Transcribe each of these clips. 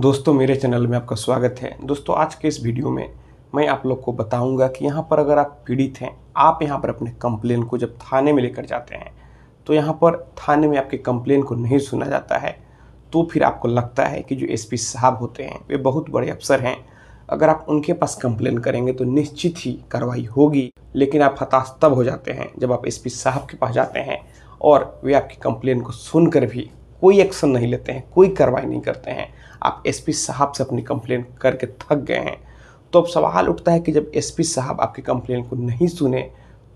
दोस्तों मेरे चैनल में आपका स्वागत है दोस्तों आज के इस वीडियो में मैं आप लोग को बताऊंगा कि यहाँ पर अगर आप पीड़ित हैं आप यहाँ पर अपने कंप्लेन को जब थाने में लेकर जाते हैं तो यहाँ पर थाने में आपके कंप्लेन को नहीं सुना जाता है तो फिर आपको लगता है कि जो एस साहब होते हैं वे बहुत बड़े अफसर हैं अगर आप उनके पास कंप्लेन करेंगे तो निश्चित ही कार्रवाई होगी लेकिन आप हताश तब हो जाते हैं जब आप एस साहब के पास जाते हैं और वे आपकी कंप्लेन को सुनकर भी कोई एक्शन नहीं लेते हैं कोई कार्रवाई नहीं करते हैं आप एसपी साहब से अपनी कंप्लेन करके थक गए हैं तो अब सवाल उठता है कि जब एसपी साहब आपकी कंप्लेन को नहीं सुने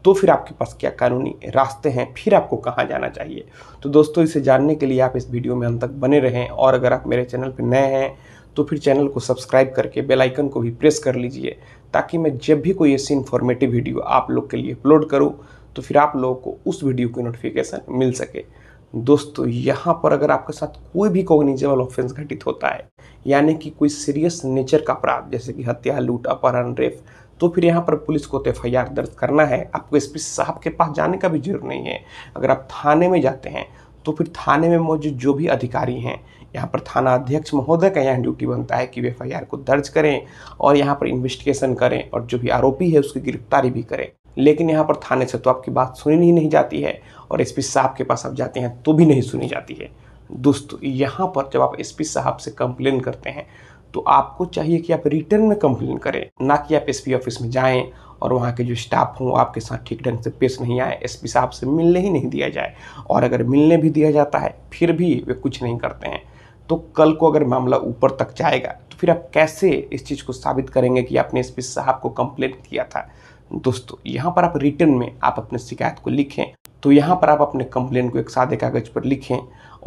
तो फिर आपके पास क्या कानूनी रास्ते हैं फिर आपको कहाँ जाना चाहिए तो दोस्तों इसे जानने के लिए आप इस वीडियो में अंत तक बने रहें और अगर आप मेरे चैनल पर नए हैं तो फिर चैनल को सब्सक्राइब करके बेल आइकन को भी प्रेस कर लीजिए ताकि मैं जब भी कोई ऐसी इन्फॉर्मेटिव वीडियो आप लोग के लिए अपलोड करूँ तो फिर आप लोगों को उस वीडियो की नोटिफिकेशन मिल सके दोस्तों यहाँ पर अगर आपके साथ कोई भी कोग्निजेबल ऑफेंस घटित होता है यानी कि कोई सीरियस नेचर का अपराध जैसे कि हत्या लूट अपहरण रेप तो फिर यहाँ पर पुलिस को तो एफ दर्ज करना है आपको एस साहब के पास जाने का भी जरूर नहीं है अगर आप थाने में जाते हैं तो फिर थाने में मौजूद जो भी अधिकारी हैं यहाँ पर थाना अध्यक्ष महोदय का यहाँ ड्यूटी बनता है कि वे एफ को दर्ज करें और यहाँ पर इन्वेस्टिगेशन करें और जो भी आरोपी है उसकी गिरफ्तारी भी करें लेकिन यहाँ पर थाने से तो आपकी बात सुनी ही नहीं जाती है और एस साहब के पास आप जाते हैं तो भी नहीं सुनी जाती है दोस्तों यहाँ पर जब आप एस साहब से कंप्लेन करते हैं तो आपको चाहिए कि आप रिटर्न में कंप्लेन करें ना कि आप एसपी ऑफिस में जाएं और वहाँ के जो स्टाफ हों आपके साथ ठीक ढंग से पेश नहीं आए एसपी साहब से मिलने ही नहीं दिया जाए और अगर मिलने भी दिया जाता है फिर भी वे कुछ नहीं करते हैं तो कल को अगर मामला ऊपर तक जाएगा तो फिर आप कैसे इस चीज़ को साबित करेंगे कि आपने एस साहब को कंप्लेंट किया था दोस्तों यहाँ पर आप रिटर्न में आप अपने शिकायत को लिखें तो यहाँ पर आप अपने कंप्लेन को एक सादे कागज पर लिखें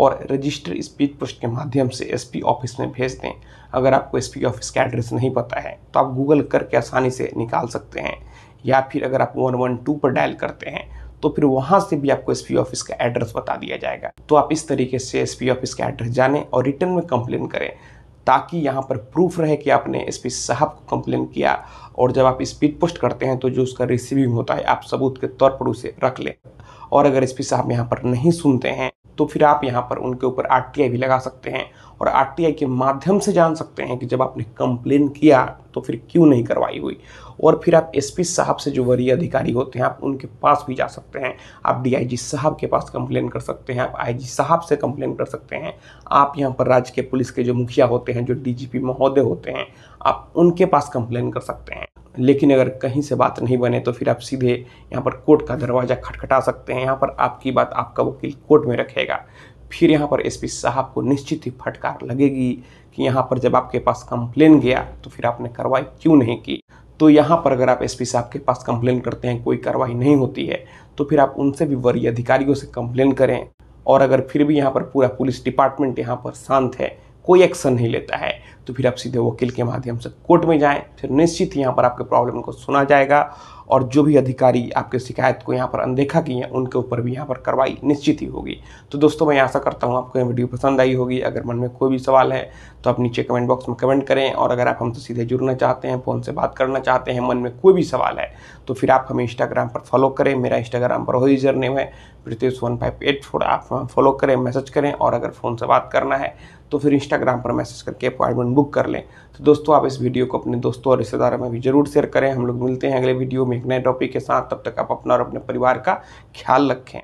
और रजिस्टर स्पीच पोस्ट के माध्यम से एसपी ऑफिस में भेज दें अगर आपको एसपी ऑफिस का एड्रेस नहीं पता है तो आप गूगल करके आसानी से निकाल सकते हैं या फिर अगर आप वन वन टू पर डायल करते हैं तो फिर वहाँ से भी आपको एसपी ऑफिस का एड्रेस बता दिया जाएगा तो आप इस तरीके से एसपी ऑफिस का एड्रेस जानें और रिटर्न में कंप्लेन करें ताकि यहाँ पर प्रूफ रहे कि आपने एस पी साहब को कंप्लेन किया और जब आप स्पीड पोस्ट करते हैं तो जो उसका रिसीविंग होता है आप सबूत के तौर पर उसे रख लें और अगर एस पी साहब यहाँ पर नहीं सुनते हैं तो फिर आप यहाँ पर उनके ऊपर आर भी लगा सकते हैं और आर के माध्यम से जान सकते हैं कि जब आपने कंप्लेन किया तो फिर क्यों नहीं करवाई हुई और फिर आप एसपी साहब से जो वरीय अधिकारी होते हैं आप उनके पास भी जा सकते हैं आप डीआईजी साहब के पास कंप्लेन कर सकते हैं आप आईजी साहब से कंप्लेन कर सकते हैं आप यहाँ पर राज्य के पुलिस के जो मुखिया होते हैं जो डी महोदय होते हैं आप उनके पास कंप्लेन कर सकते हैं लेकिन अगर कहीं से बात नहीं बने तो फिर आप सीधे यहाँ पर कोर्ट का दरवाज़ा खटखटा सकते हैं यहाँ पर आपकी बात आपका वकील कोर्ट में रखेगा फिर यहाँ पर एसपी साहब को निश्चित ही फटकार लगेगी कि यहाँ पर जब आपके पास कंप्लेन गया तो फिर आपने कार्रवाई क्यों नहीं की तो यहाँ पर अगर आप एसपी साहब के पास कंप्लेन करते हैं कोई कार्रवाई नहीं होती है तो फिर आप उनसे भी वरीय अधिकारियों से कंप्लेन करें और अगर फिर भी यहाँ पर पूरा पुलिस डिपार्टमेंट यहाँ पर शांत है कोई एक्शन नहीं लेता है तो फिर आप सीधे वकील के माध्यम से कोर्ट में जाएं फिर निश्चित यहाँ पर आपके प्रॉब्लम को सुना जाएगा और जो भी अधिकारी आपके शिकायत को यहाँ पर अनदेखा किए हैं उनके ऊपर भी यहाँ पर कार्रवाई निश्चित ही होगी तो दोस्तों मैं आशा करता हूँ आपको यह वीडियो पसंद आई होगी अगर मन में कोई भी सवाल है तो आप नीचे कमेंट बॉक्स में कमेंट करें और अगर आप हमसे सीधे जुड़ना चाहते हैं फ़ोन से बात करना चाहते हैं मन में कोई भी सवाल है तो फिर आप हमें इंस्टाग्राम पर फॉलो करें मेरा इंस्टाग्राम पर वही नेम है Pratyush one five eight four आप फॉलो करें मैसेज करें और अगर फ़ोन से बात करना है तो फिर इंस्टाग्राम पर मैसेज करके अपॉइंटमेंट बुक कर लें तो दोस्तों आप इस वीडियो को अपने दोस्तों और रिश्तेदार हमें भी जरूर शेयर करें हम लोग मिलते हैं अगले वीडियो में एक नए टॉपिक के साथ तब तक आप अपना और अपने परिवार का ख्याल रखें